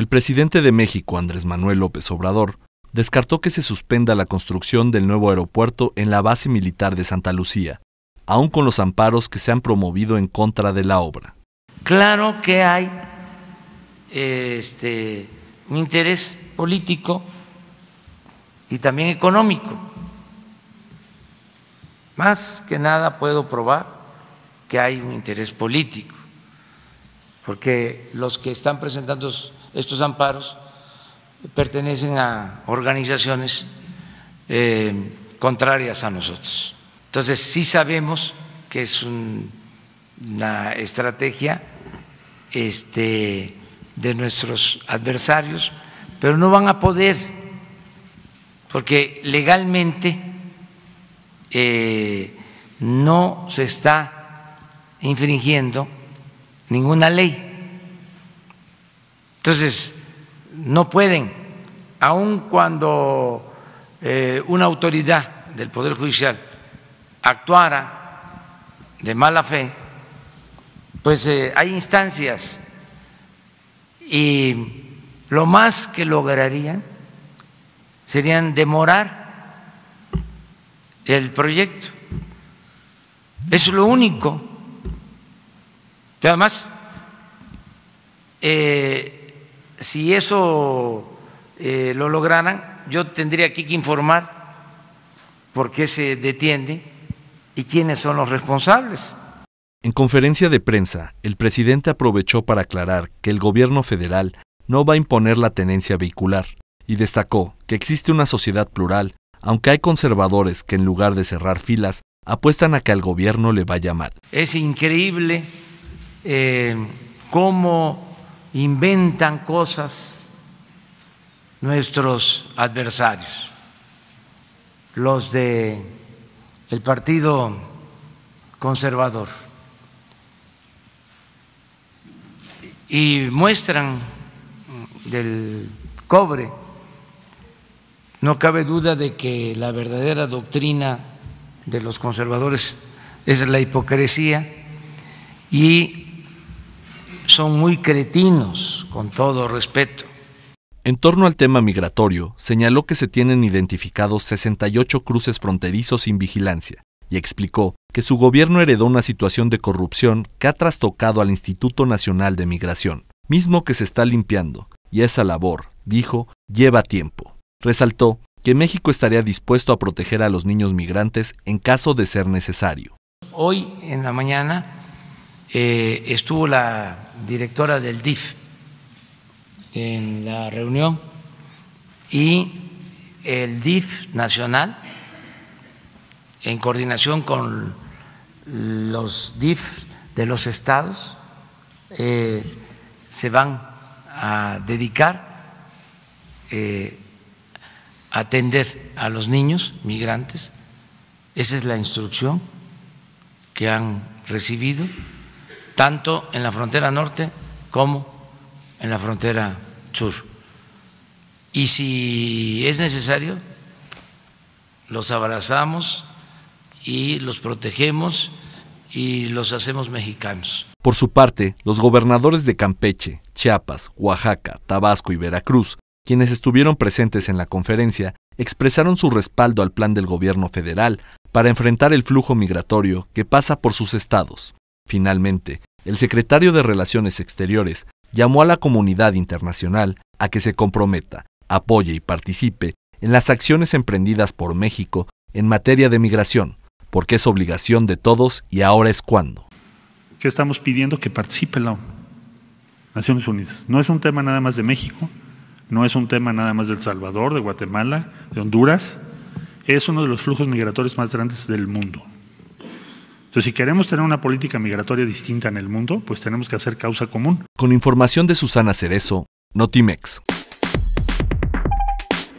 El presidente de México, Andrés Manuel López Obrador, descartó que se suspenda la construcción del nuevo aeropuerto en la base militar de Santa Lucía, aún con los amparos que se han promovido en contra de la obra. Claro que hay este, un interés político y también económico. Más que nada puedo probar que hay un interés político, porque los que están presentando estos amparos pertenecen a organizaciones eh, contrarias a nosotros. Entonces, sí sabemos que es una estrategia este, de nuestros adversarios, pero no van a poder, porque legalmente eh, no se está infringiendo ninguna ley. Entonces, no pueden, aun cuando eh, una autoridad del Poder Judicial actuara de mala fe, pues eh, hay instancias y lo más que lograrían serían demorar el proyecto. Es lo único. Pero además, eh, si eso eh, lo lograran, yo tendría aquí que informar por qué se detiene y quiénes son los responsables. En conferencia de prensa, el presidente aprovechó para aclarar que el gobierno federal no va a imponer la tenencia vehicular y destacó que existe una sociedad plural, aunque hay conservadores que en lugar de cerrar filas apuestan a que al gobierno le vaya mal. Es increíble eh, cómo inventan cosas nuestros adversarios, los de el Partido Conservador. Y muestran del cobre. No cabe duda de que la verdadera doctrina de los conservadores es la hipocresía y son muy cretinos, con todo respeto. En torno al tema migratorio, señaló que se tienen identificados 68 cruces fronterizos sin vigilancia y explicó que su gobierno heredó una situación de corrupción que ha trastocado al Instituto Nacional de Migración, mismo que se está limpiando, y esa labor, dijo, lleva tiempo. Resaltó que México estaría dispuesto a proteger a los niños migrantes en caso de ser necesario. Hoy en la mañana eh, estuvo la directora del DIF en la reunión y el DIF nacional, en coordinación con los DIF de los estados, eh, se van a dedicar eh, a atender a los niños migrantes. Esa es la instrucción que han recibido tanto en la frontera norte como en la frontera sur. Y si es necesario, los abrazamos y los protegemos y los hacemos mexicanos. Por su parte, los gobernadores de Campeche, Chiapas, Oaxaca, Tabasco y Veracruz, quienes estuvieron presentes en la conferencia, expresaron su respaldo al plan del gobierno federal para enfrentar el flujo migratorio que pasa por sus estados. Finalmente, el secretario de Relaciones Exteriores llamó a la comunidad internacional a que se comprometa, apoye y participe en las acciones emprendidas por México en materia de migración, porque es obligación de todos y ahora es cuando. ¿Qué estamos pidiendo? Que participe la Naciones Unidas. No es un tema nada más de México, no es un tema nada más de El Salvador, de Guatemala, de Honduras. Es uno de los flujos migratorios más grandes del mundo. Entonces, si queremos tener una política migratoria distinta en el mundo, pues tenemos que hacer causa común. Con información de Susana Cerezo, Notimex.